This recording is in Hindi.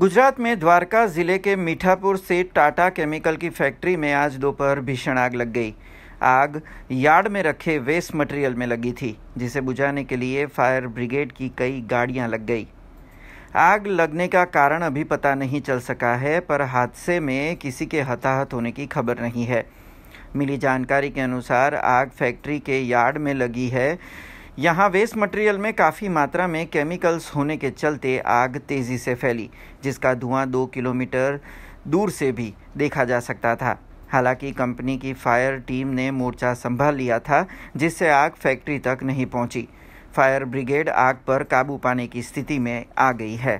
गुजरात में द्वारका ज़िले के मीठापुर से टाटा केमिकल की फैक्ट्री में आज दोपहर भीषण आग लग गई आग यार्ड में रखे वेस्ट मटेरियल में लगी थी जिसे बुझाने के लिए फायर ब्रिगेड की कई गाड़ियां लग गई आग लगने का कारण अभी पता नहीं चल सका है पर हादसे में किसी के हताहत होने की खबर नहीं है मिली जानकारी के अनुसार आग फैक्ट्री के यार्ड में लगी है यहाँ वेस्ट मटेरियल में काफ़ी मात्रा में केमिकल्स होने के चलते आग तेज़ी से फैली जिसका धुआं दो किलोमीटर दूर से भी देखा जा सकता था हालांकि कंपनी की फायर टीम ने मोर्चा संभाल लिया था जिससे आग फैक्ट्री तक नहीं पहुंची। फायर ब्रिगेड आग पर काबू पाने की स्थिति में आ गई है